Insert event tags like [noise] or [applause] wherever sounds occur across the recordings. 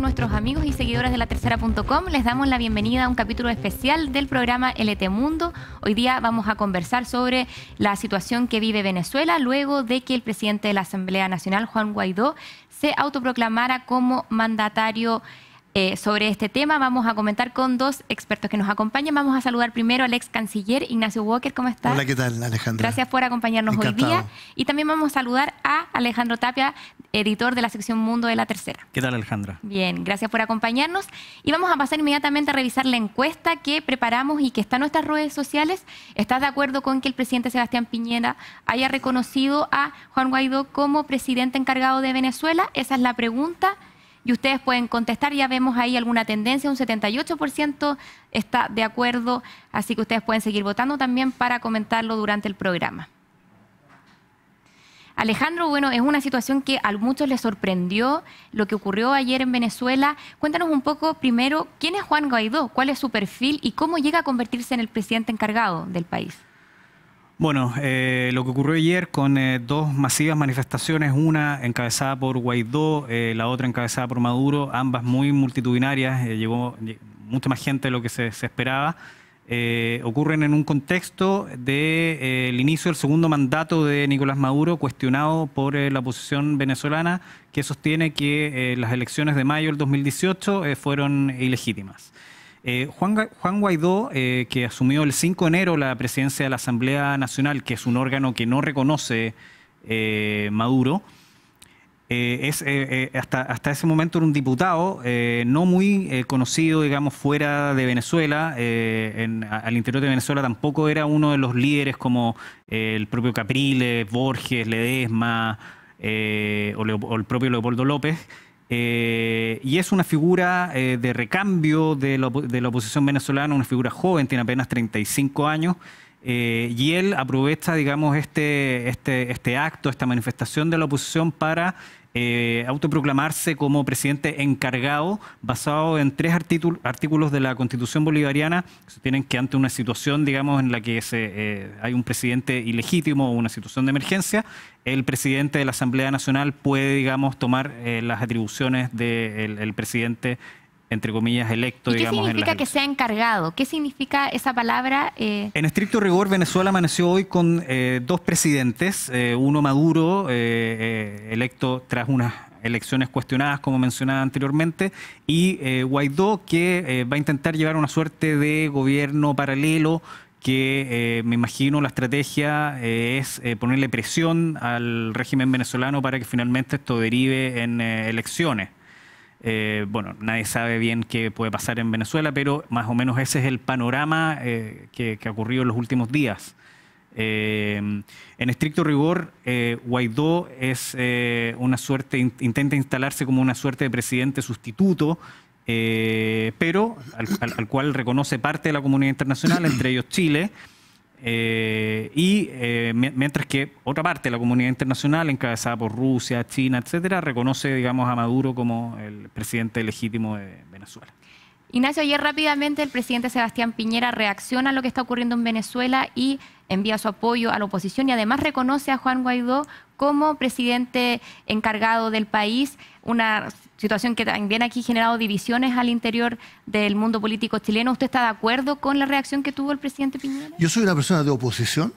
nuestros amigos y seguidores de la tercera.com. Les damos la bienvenida a un capítulo especial del programa LT Mundo. Hoy día vamos a conversar sobre la situación que vive Venezuela luego de que el presidente de la Asamblea Nacional, Juan Guaidó, se autoproclamara como mandatario eh, sobre este tema vamos a comentar con dos expertos que nos acompañan. Vamos a saludar primero al ex canciller Ignacio Walker. ¿Cómo estás? Hola, ¿qué tal, Alejandra? Gracias por acompañarnos hoy día. Y también vamos a saludar a Alejandro Tapia, editor de la sección Mundo de la Tercera. ¿Qué tal, Alejandra? Bien, gracias por acompañarnos. Y vamos a pasar inmediatamente a revisar la encuesta que preparamos y que está en nuestras redes sociales. ¿Estás de acuerdo con que el presidente Sebastián Piñera haya reconocido a Juan Guaidó como presidente encargado de Venezuela? Esa es la pregunta y ustedes pueden contestar. Ya vemos ahí alguna tendencia, un 78% está de acuerdo, así que ustedes pueden seguir votando también para comentarlo durante el programa. Alejandro, bueno, es una situación que a muchos les sorprendió lo que ocurrió ayer en Venezuela. Cuéntanos un poco primero, ¿quién es Juan Guaidó? ¿Cuál es su perfil y cómo llega a convertirse en el presidente encargado del país? Bueno, eh, lo que ocurrió ayer con eh, dos masivas manifestaciones, una encabezada por Guaidó, eh, la otra encabezada por Maduro, ambas muy multitudinarias, llegó mucha más gente de lo que se, esperaba, ocurren en un contexto del inicio del segundo mandato de Nicolás Maduro, cuestionado por la oposición venezolana, que sostiene que las elecciones de mayo del 2018 fueron ilegítimas. Eh, Juan, Guaidó, eh, que asumió el 5 de enero la presidencia de la Asamblea Nacional, que es un órgano que no reconoce eh, Maduro, es, hasta, ese momento era un diputado no muy conocido, digamos, fuera de Venezuela, al interior de Venezuela tampoco era uno de los líderes como el propio Capriles, Borges, Ledesma o el propio Leopoldo López. Eh, y es una figura eh, de recambio de la, oposición venezolana, una figura joven, tiene apenas 35 años. Eh, y él aprovecha, digamos, este, este, este acto, esta manifestación de la oposición para eh, autoproclamarse como presidente encargado basado en tres artículos de la Constitución bolivariana que sostienen que ante una situación, digamos, en la que se, eh, hay un presidente ilegítimo o una situación de emergencia, el presidente de la Asamblea Nacional puede, digamos, tomar eh, las atribuciones del de presidente entre comillas, electo, ¿Y qué ¿Qué significa que sea encargado? ¿Qué significa esa palabra? Eh? En estricto rigor, Venezuela amaneció hoy con eh, dos presidentes, eh, uno Maduro, electo tras unas elecciones cuestionadas, como mencionaba anteriormente, y Guaidó, que va a intentar llevar una suerte de gobierno paralelo que me imagino la estrategia es ponerle presión al régimen venezolano para que finalmente esto derive en elecciones. Eh, bueno, nadie sabe bien qué puede pasar en Venezuela, pero más o menos ese es el panorama eh, que, ha ocurrido en los últimos días. Eh, en estricto rigor, Guaidó es una suerte, intenta instalarse como una suerte de presidente sustituto, pero al cual reconoce parte de la comunidad internacional, entre ellos Chile. Eh, y eh, mientras que otra parte de la comunidad internacional, encabezada por Rusia, China, etcétera, reconoce, digamos, a Maduro como el presidente legítimo de Venezuela. Ignacio, ayer rápidamente el presidente Sebastián Piñera reacciona a lo que está ocurriendo en Venezuela y envía su apoyo a la oposición y además reconoce a Juan Guaidó como presidente encargado del país, una situación que también aquí ha generado divisiones al interior del mundo político chileno. ¿Usted está de acuerdo con la reacción que tuvo el presidente Piñera? Yo soy una persona de oposición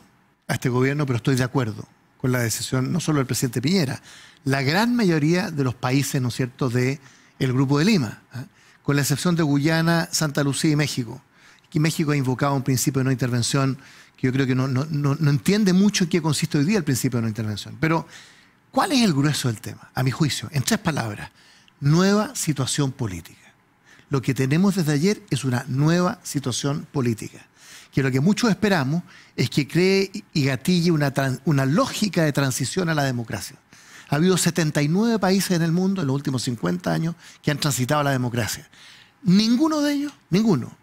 a este gobierno, pero estoy de acuerdo con la decisión no solo del presidente Piñera, la gran mayoría de los países, ¿no es cierto?, del el Grupo de Lima. ¿ah? con la excepción de Guyana, Santa Lucía y México. Aquí México ha invocado un principio de no intervención que yo creo que no, entiende mucho qué consiste hoy día el principio de no intervención. Pero, ¿cuál es el grueso del tema? A mi juicio, en tres palabras, nueva situación política. Lo que tenemos desde ayer es una nueva situación política que lo que muchos esperamos es que cree y gatille una, una, lógica de transición a la democracia. Ha habido 79 países en el mundo en los últimos 50 años que han transitado la democracia. Ninguno de ellos, ninguno,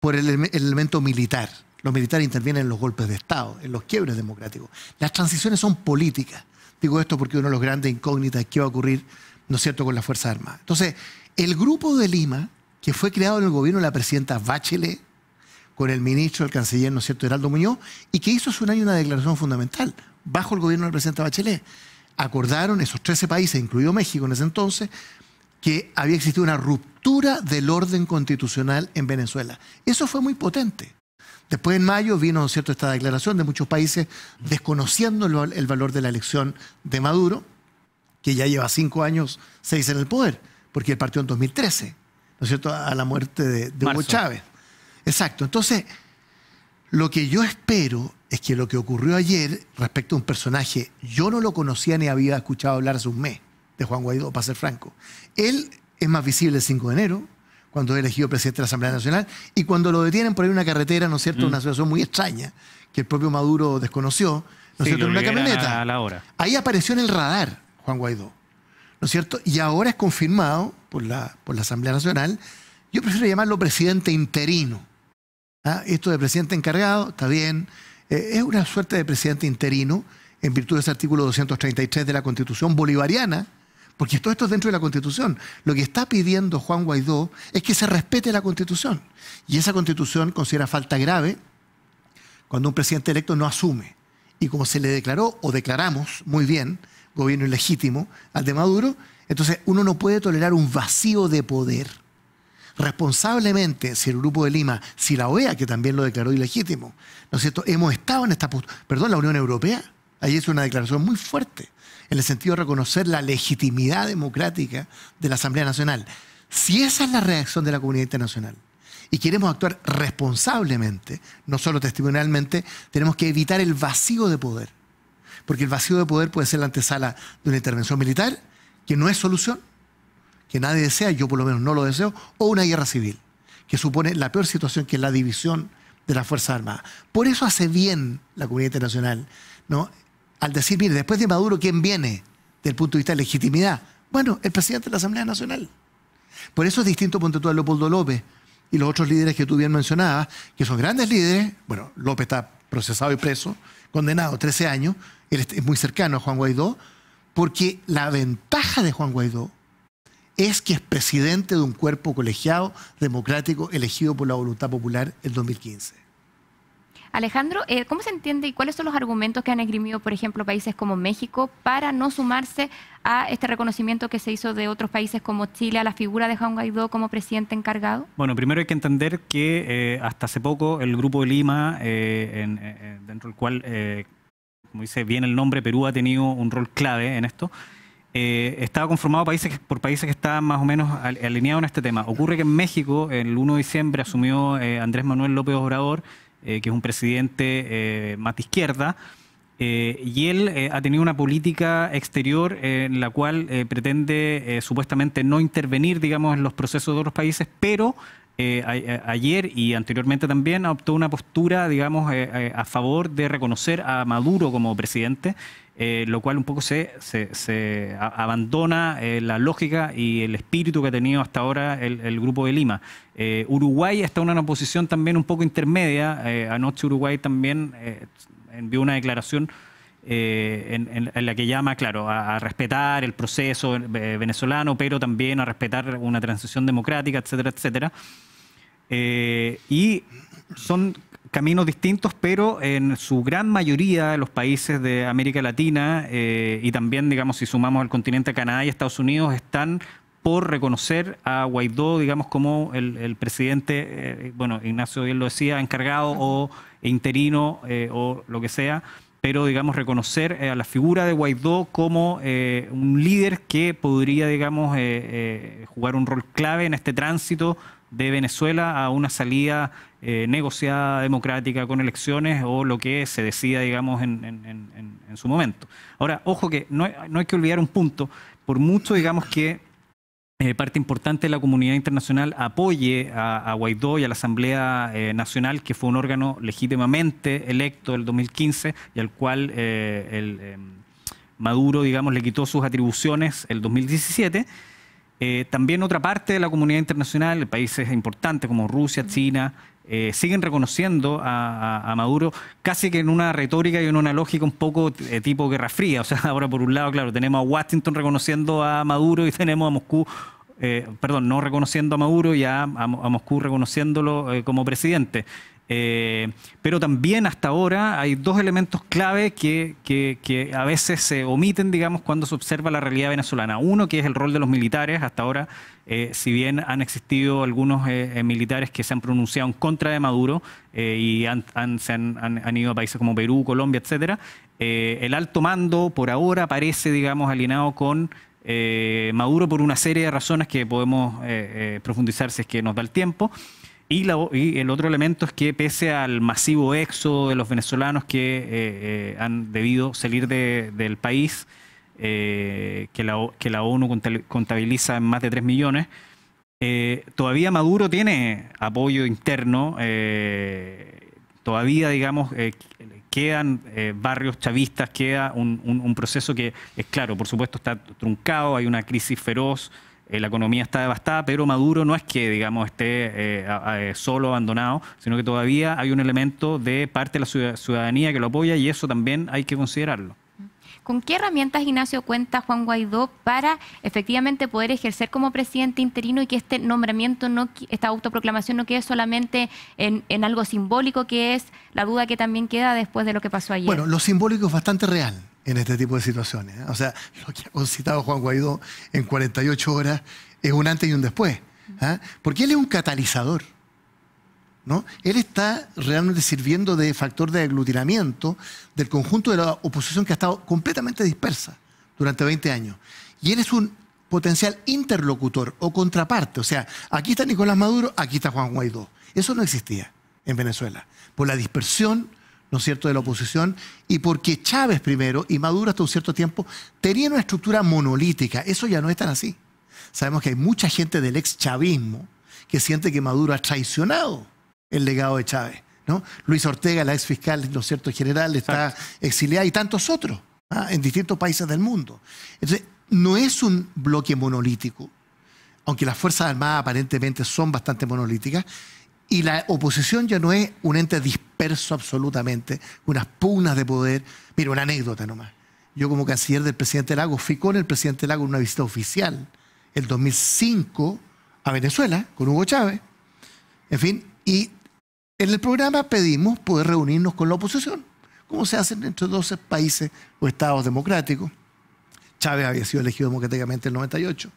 por el, elemento militar. Los militares intervienen en los golpes de Estado, en los quiebres democráticos. Las transiciones son políticas. Digo esto porque uno de los grandes incógnitas es qué va a ocurrir, ¿no es cierto?, con las Fuerzas Armadas. Entonces, el grupo de Lima, que fue creado en el gobierno de la presidenta Bachelet, con el ministro, el canciller, ¿no es cierto?, Heraldo Muñoz, y que hizo hace un año una declaración fundamental, bajo el gobierno de la presidenta Bachelet acordaron esos 13 países, incluido México en ese entonces, que había existido una ruptura del orden constitucional en Venezuela. Eso fue muy potente. Después en mayo vino cierto esta declaración de muchos países desconociendo el, valor de la elección de Maduro, que ya lleva cinco años, seis en el poder, porque él partió en 2013, ¿no es cierto?, a la muerte de, de Hugo Chávez. Exacto. Entonces, lo que yo espero es que lo que ocurrió ayer respecto a un personaje, yo no lo conocía ni había escuchado hablar hace un mes de Juan Guaidó, para ser franco. Él es más visible el 5 de enero, cuando es elegido presidente de la Asamblea Nacional, y cuando lo detienen por ahí en una carretera, ¿no es cierto?, mm. una situación muy extraña, que el propio Maduro desconoció, ¿no es cierto?, en una camioneta. A la hora. Ahí apareció en el radar Juan Guaidó, ¿no es cierto? Y ahora es confirmado por la, por la Asamblea Nacional, yo prefiero llamarlo presidente interino. ¿ah? Esto de presidente encargado, está bien, eh, es una suerte de presidente interino en virtud de ese artículo 233 de la Constitución bolivariana, porque todo esto es dentro de la Constitución. Lo que está pidiendo Juan Guaidó es que se respete la Constitución. Y esa Constitución considera falta grave cuando un presidente electo no asume. Y como se le declaró, o declaramos muy bien, gobierno ilegítimo al de Maduro, entonces uno no puede tolerar un vacío de poder responsablemente, si el Grupo de Lima, si la OEA, que también lo declaró ilegítimo, ¿no es cierto? Hemos estado en esta postura, perdón, la Unión Europea, ahí hizo una declaración muy fuerte en el sentido de reconocer la legitimidad democrática de la Asamblea Nacional. Si esa es la reacción de la comunidad internacional y queremos actuar responsablemente, no solo testimonialmente, tenemos que evitar el vacío de poder, porque el vacío de poder puede ser la antesala de una intervención militar, que no es solución, que nadie desea, yo por lo menos no lo deseo, o una guerra civil, que supone la peor situación que es la división de las Fuerzas Armadas. Por eso hace bien la comunidad internacional, ¿no? Al decir, mire, después de Maduro, ¿quién viene? Del punto de vista de legitimidad. Bueno, el presidente de la Asamblea Nacional. Por eso es distinto, ponte tú a Leopoldo López y los otros líderes que tú bien mencionabas, que son grandes líderes. Bueno, López está procesado y preso, condenado 13 años, él es muy cercano a Juan Guaidó, porque la ventaja de Juan Guaidó es que es presidente de un cuerpo colegiado democrático elegido por la voluntad popular en 2015. Alejandro, eh, ¿cómo se entiende y cuáles son los argumentos que han esgrimido, por ejemplo, países como México para no sumarse a este reconocimiento que se hizo de otros países como Chile a la figura de Juan Guaidó como presidente encargado? Bueno, primero hay que entender que eh, hasta hace poco el Grupo de Lima, eh, dentro del cual, como dice bien el nombre, Perú ha tenido un rol clave en esto. Eh, estaba conformado países, por países que estaban más o menos alineados en este tema. Ocurre que en México, el 1 de diciembre, asumió eh, Andrés Manuel López Obrador, eh, que es un presidente más de izquierda, y él ha tenido una política exterior en la cual pretende supuestamente no intervenir, digamos, en los procesos de otros países, pero ayer y anteriormente también adoptó una postura, digamos, a favor de reconocer a Maduro como presidente eh, lo cual un poco se, abandona eh, la lógica y el espíritu que ha tenido hasta ahora el, Grupo de Lima. Eh, Uruguay está en una posición también un poco intermedia. anoche Uruguay también envió una declaración en, la que llama, claro, a, respetar el proceso venezolano, pero también a respetar una transición democrática, etcétera, etcétera. y son caminos distintos, pero en su gran mayoría de los países de América Latina eh, y también, digamos, si sumamos al continente Canadá y Estados Unidos, están por reconocer a Guaidó, digamos, como el, presidente, eh, bueno, Ignacio bien lo decía, encargado o interino eh, o lo que sea, pero, digamos, reconocer a la figura de Guaidó como un líder que podría, digamos, jugar un rol clave en este tránsito de Venezuela a una salida eh, negociada, democrática, con elecciones o lo que se decida, digamos, en, su momento. Ahora, ojo que no, hay que olvidar un punto, por mucho, digamos, que eh, parte importante de la comunidad internacional apoye a, Guaidó y a la Asamblea eh, Nacional, que fue un órgano legítimamente electo el 2015 y al cual el, Maduro, digamos, le quitó sus atribuciones el 2017 eh, también otra parte de la comunidad internacional, países importantes como Rusia, China, eh, siguen reconociendo a, Maduro casi que en una retórica y en una lógica un poco eh, tipo Guerra Fría. [laughs] O sea, ahora por un lado, claro, tenemos a Washington reconociendo a Maduro y tenemos a Moscú, perdón, no reconociendo a Maduro y a Moscú reconociéndolo como presidente. Eh, pero también hasta ahora hay dos elementos clave que, a veces se omiten, digamos, cuando se observa la realidad venezolana. Uno, que es el rol de los militares. Hasta ahora, eh, si bien han existido algunos eh, militares que se han pronunciado en contra de Maduro y han, han, ido a países como Perú, Colombia, etcétera, el alto mando por ahora parece, digamos, alineado con Maduro por una serie de razones que podemos profundizar si es que nos da el tiempo. Y, el otro elemento es que pese al masivo éxodo de los venezolanos que eh, eh, han debido salir del país, eh, que, la, ONU contabiliza en más de 3 millones, todavía Maduro tiene apoyo interno, todavía, digamos, quedan barrios chavistas, queda un, un proceso que, es claro, por supuesto está truncado, hay una crisis feroz eh, la economía está devastada, pero Maduro no es que, digamos, esté eh, eh, solo, abandonado, sino que todavía hay un elemento de parte de la ciudadanía que lo apoya y eso también hay que considerarlo. ¿Con qué herramientas, Ignacio, cuenta Juan Guaidó para efectivamente poder ejercer como presidente interino y que este nombramiento, no, esta autoproclamación no quede solamente en, en algo simbólico, que es la duda que también queda después de lo que pasó ayer? Bueno, lo simbólico es bastante real en este tipo de situaciones. ¿eh? O sea, lo que ha concitado Juan Guaidó en 48 horas es un antes y un después. ¿eh? Porque él es un catalizador. ¿no? Él está realmente sirviendo de factor de aglutinamiento del conjunto de la oposición que ha estado completamente dispersa durante 20 años. Y él es un potencial interlocutor o contraparte. O sea, aquí está Nicolás Maduro, aquí está Juan Guaidó. Eso no existía en Venezuela, por la dispersión ¿no es cierto?, de la oposición, y porque Chávez primero y Maduro hasta un cierto tiempo tenían una estructura monolítica. Eso ya no es tan así. Sabemos que hay mucha gente del ex chavismo que siente que Maduro ha traicionado el legado de Chávez. ¿no? Luis Ortega, la ex fiscal, ¿no es cierto?, general, está exiliado exiliada y tantos otros ¿ah? en distintos países del mundo. Entonces, no es un bloque monolítico, aunque las Fuerzas Armadas aparentemente son bastante monolíticas, y la oposición ya no es un ente disperso absolutamente, unas pugnas de poder. Mira, una anécdota nomás. Yo como canciller del presidente Lago fui con el presidente Lago en una visita oficial el 2005 a Venezuela con Hugo Chávez. En fin, y en el programa pedimos poder reunirnos con la oposición, como se hace entre 12 países o estados democráticos. Chávez había sido elegido democráticamente en el 98.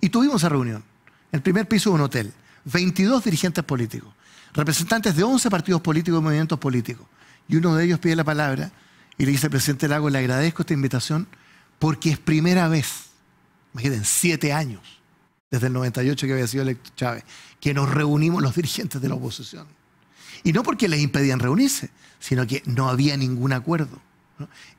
Y tuvimos esa reunión, el primer piso de un hotel. 22 dirigentes políticos, representantes de 11 partidos políticos y movimientos políticos. Y uno de ellos pide la palabra y le dice, presidente Lago, le agradezco esta invitación porque es primera vez, imaginen, siete años, desde el 98 que había sido electo Chávez, que nos reunimos los dirigentes de la oposición. Y no porque les impedían reunirse, sino que no había ningún acuerdo.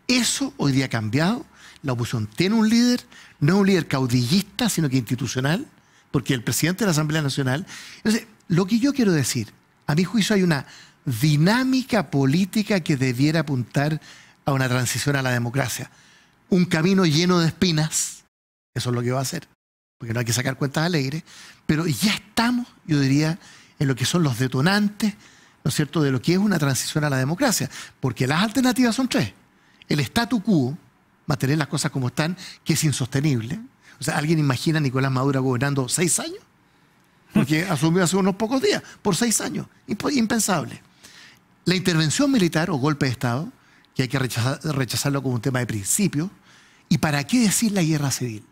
Eso hoy día ha cambiado. La oposición tiene un líder, no un líder caudillista, sino que institucional porque el presidente de la Asamblea Nacional. Entonces, lo que yo quiero decir, a mi juicio hay una dinámica política que debiera apuntar a una transición a la democracia. Un camino lleno de espinas, eso es lo que va a hacer, porque no hay que sacar cuentas alegres, pero ya estamos, yo diría, en lo que son los detonantes, ¿no es cierto?, de lo que es una transición a la democracia, porque las alternativas son tres. El statu quo, mantener las cosas como están, que es insostenible, o sea, ¿alguien imagina a Nicolás Maduro gobernando seis años? Porque [laughs] asumió hace unos pocos días, por seis años. Impensable. La intervención militar o golpe de Estado, que hay que rechazarlo como un tema de principio, ¿y para qué decir la guerra civil?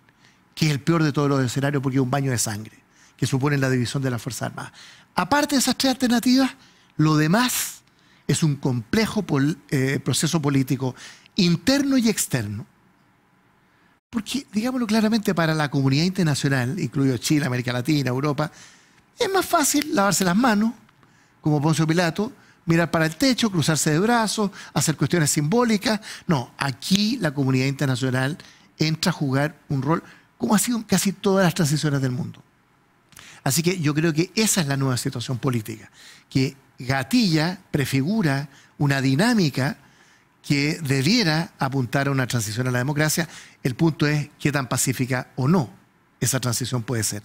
Que es el peor de todos los escenarios porque es un baño de sangre, que supone la división de las Fuerzas Armadas. Aparte de esas tres alternativas, lo demás es un complejo eh, proceso político interno y externo porque, digámoslo claramente, para la comunidad internacional, incluido Chile, América Latina, Europa, es más fácil lavarse las manos, como Poncio Pilato, mirar para el techo, cruzarse de brazos, hacer cuestiones simbólicas. No, aquí la comunidad internacional entra a jugar un rol como ha sido en casi todas las transiciones del mundo. Así que yo creo que esa es la nueva situación política, que gatilla, prefigura una dinámica que debiera apuntar a una transición a la democracia. El punto es qué tan pacífica o no esa transición puede ser.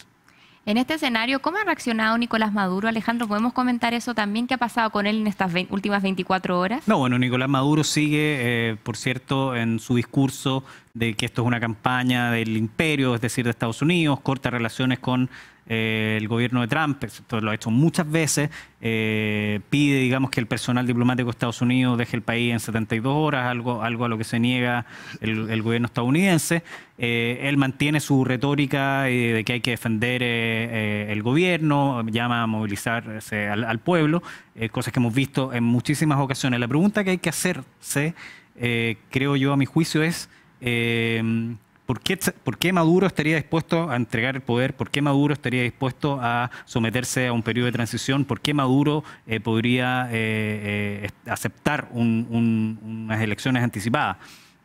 En este escenario, ¿cómo ha reaccionado Nicolás Maduro? Alejandro, ¿podemos comentar eso también? ¿Qué ha pasado con él en estas últimas 24 horas? No, bueno, Nicolás Maduro sigue, eh, por cierto, en su discurso de que esto es una campaña del imperio, es decir, de Estados Unidos, corta relaciones con eh, el gobierno de Trump, esto lo ha hecho muchas veces, eh, pide, digamos, que el personal diplomático de Estados Unidos deje el país en 72 horas, algo, algo a lo que se niega el, gobierno estadounidense. Eh, él mantiene su retórica de que hay que defender el gobierno, llama a movilizarse al, pueblo, cosas que hemos visto en muchísimas ocasiones. La pregunta que hay que hacerse, creo yo, a mi juicio, es... ¿Por qué, Maduro estaría dispuesto a entregar el poder? ¿Por qué Maduro estaría dispuesto a someterse a un periodo de transición? ¿Por qué Maduro eh, podría eh, eh, aceptar unas elecciones anticipadas?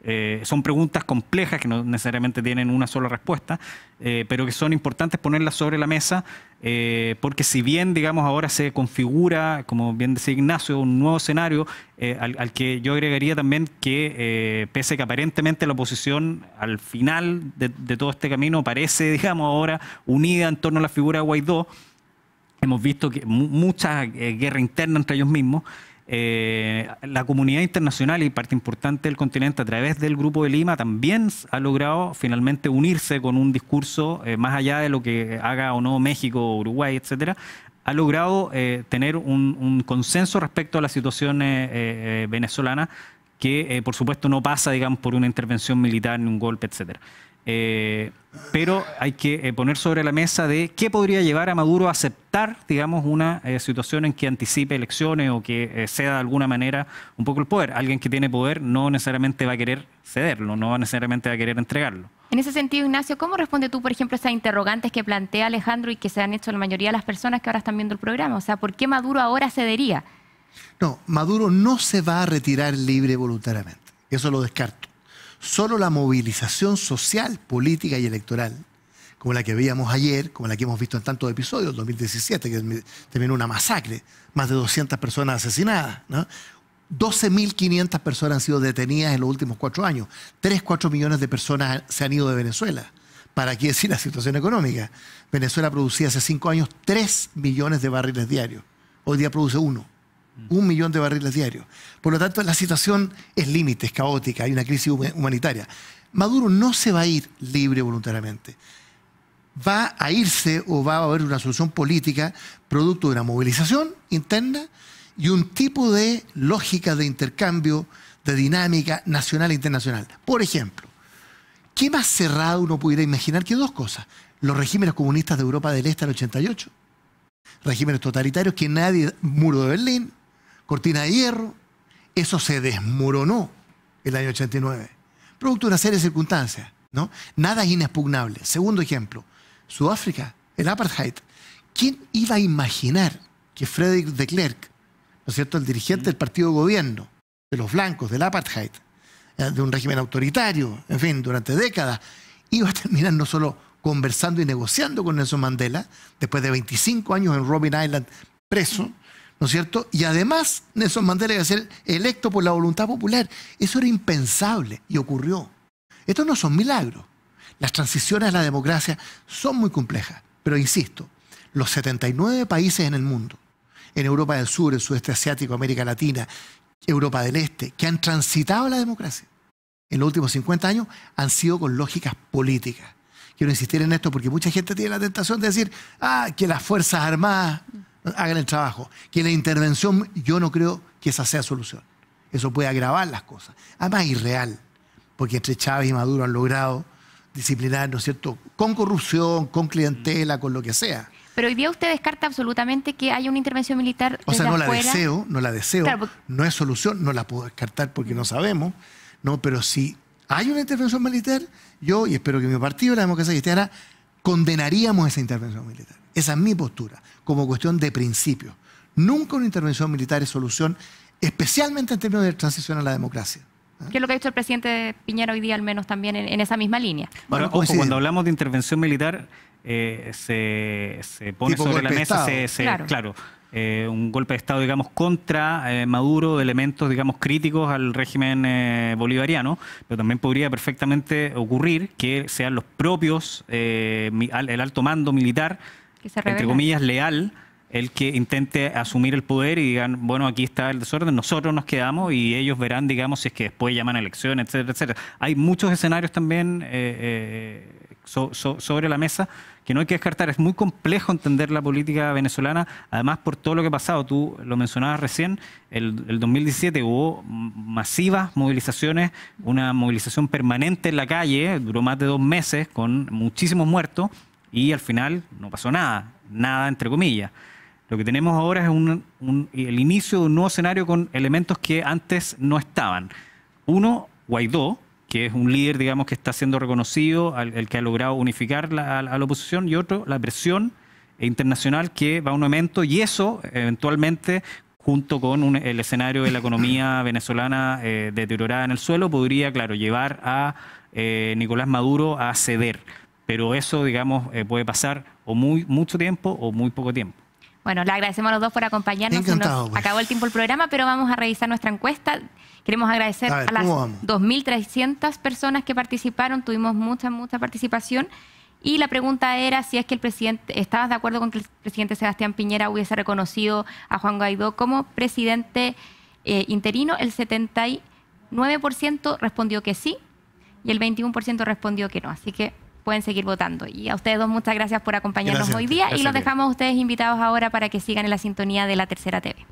Eh, son preguntas complejas que no necesariamente tienen una sola respuesta, eh, pero que son importantes ponerlas sobre la mesa, eh, porque si bien, digamos, ahora se configura, como bien decía Ignacio, un nuevo escenario al, que yo agregaría también que, pese que aparentemente la oposición al final de, todo este camino parece, [laughs] digamos, ahora unida en torno a la figura de Guaidó, hemos visto que mucha guerra interna entre ellos mismos. Eh, la comunidad internacional y parte importante del continente a través del Grupo de Lima también ha logrado finalmente unirse con un discurso, eh, más allá de lo que haga o no México, Uruguay, etcétera, ha logrado eh, tener un, consenso respecto a la situación venezolana que, por supuesto, no pasa, digamos, por una intervención militar, ni un golpe, etcétera. Eh, pero hay que eh, poner sobre la mesa de qué podría llevar a Maduro a aceptar, digamos, una eh, situación en que anticipe elecciones o que ceda de alguna manera un poco el poder. Alguien que tiene poder no necesariamente va a querer cederlo, no necesariamente va a querer entregarlo. En ese sentido, Ignacio, ¿cómo responde tú, por ejemplo, a esas interrogantes que plantea Alejandro y que se han hecho la mayoría de las personas que ahora están viendo el programa? O sea, ¿por qué Maduro ahora cedería? No, Maduro no se va a retirar libre voluntariamente. Eso lo descarto. Solo la movilización social, política y electoral, como la que veíamos ayer, como la que hemos visto en tantos episodios, 2017, que terminó una masacre, más de 200 personas asesinadas, 12.500 personas han sido detenidas en los últimos cuatro años. 3, 4 millones de personas se han ido de Venezuela. ¿Para qué decir la situación económica? Venezuela producía hace cinco años 3 millones de barriles diarios. Hoy día produce uno. Un millón de barriles diarios. Por lo tanto, la situación es límite, es caótica, hay una crisis humanitaria. Maduro no se va a ir libre voluntariamente. Va a irse o va a haber una solución política producto de una movilización interna y un tipo de lógica de intercambio de dinámica nacional e internacional. Por ejemplo, ¿qué más cerrado uno pudiera imaginar que dos cosas? Los regímenes comunistas de Europa del Este en el 88, regímenes totalitarios que nadie, muro de Berlín, cortina de hierro. Eso se desmoronó el año 89, producto de una serie de circunstancias. ¿no? Nada es inexpugnable. Segundo ejemplo, Sudáfrica, el apartheid. ¿Quién iba a imaginar que Frederick de Klerk, ¿no es cierto?, el dirigente del partido de gobierno, de los blancos, del apartheid, eh, de un régimen autoritario, en fin, durante décadas, iba a terminar no solo conversando y negociando con Nelson Mandela, después de 25 años en Robin Island preso, ¿no es cierto? Y además Nelson Mandela iba a ser electo por la voluntad popular. Eso era impensable y ocurrió. Estos no son milagros. Las transiciones a la democracia son muy complejas, pero insisto, los 79 países en el mundo, en Europa del Sur, el sudeste asiático, América Latina, Europa del Este, que han transitado la democracia en los últimos 50 años, han sido con lógicas políticas. Quiero insistir en esto porque mucha gente tiene la tentación de decir, ah, que las Fuerzas Armadas hagan el trabajo. Que la intervención, yo no creo que esa sea solución. Eso puede agravar las cosas. Además, irreal, porque entre Chávez y Maduro han logrado disciplinar, ¿no es cierto?, con corrupción, con clientela, con lo que sea. Pero hoy día usted descarta absolutamente que haya una intervención militar. O sea, no la deseo, no la deseo. no es solución, no la puedo descartar porque no sabemos. No, pero si hay una intervención militar, yo, y espero que mi partido, la democracia cristiana, condenaríamos esa intervención militar. Esa es mi postura como cuestión de principio. Nunca una intervención militar es solución, especialmente en términos de transición a la democracia. ¿Ah? ¿Qué es lo que ha dicho el presidente Piñera hoy día, al menos también en, esa misma línea? Bueno, pues cuando hablamos de intervención militar, eh, se, pone sobre la mesa, claro, eh, un golpe de Estado, digamos, contra eh, Maduro, de elementos, digamos, críticos al régimen bolivariano, pero también podría perfectamente ocurrir que sean los propios, el alto mando militar, entre comillas, leal el que intente asumir el poder y digan, bueno, aquí está el desorden, nosotros nos quedamos y ellos verán, digamos, si es que después llaman a elecciones, etcétera, etcétera. Hay muchos escenarios también eh, eh, sobre la mesa que no hay que descartar. Es muy complejo entender la política venezolana, además por todo lo que ha pasado. Tú lo mencionabas recién, el, el 2017 hubo masivas movilizaciones, una movilización permanente en la calle, duró más de dos meses con muchísimos muertos. Y al final no pasó nada, nada entre comillas. Lo que tenemos ahora es un, el inicio de un nuevo escenario con elementos que antes no estaban. Uno, Guaidó, que es un líder, digamos, que está siendo reconocido, el, que ha logrado unificar a, la oposición, y otro, la presión internacional que va a un aumento, y eso eventualmente junto con el escenario de la economía [coughs] venezolana eh, deteriorada en el suelo, podría, claro, llevar a eh, Nicolás Maduro a ceder pero eso, digamos, eh, puede pasar o muy mucho tiempo o muy poco tiempo. Bueno, le agradecemos a los dos por acompañarnos. Pues. Acabó el tiempo el programa, pero vamos a revisar nuestra encuesta. Queremos agradecer a, las 2.300 personas que participaron. Tuvimos mucha, mucha participación. Y la pregunta era si es que el presidente, ¿estabas de acuerdo con que el presidente Sebastián Piñera hubiese reconocido a Juan Guaidó como presidente eh, interino? El 79% respondió que sí y el 21% respondió que no. Así que pueden seguir votando. Y a ustedes dos muchas gracias por acompañarnos hoy día y los dejamos a ustedes invitados ahora para que sigan en la sintonía de la Tercera TV.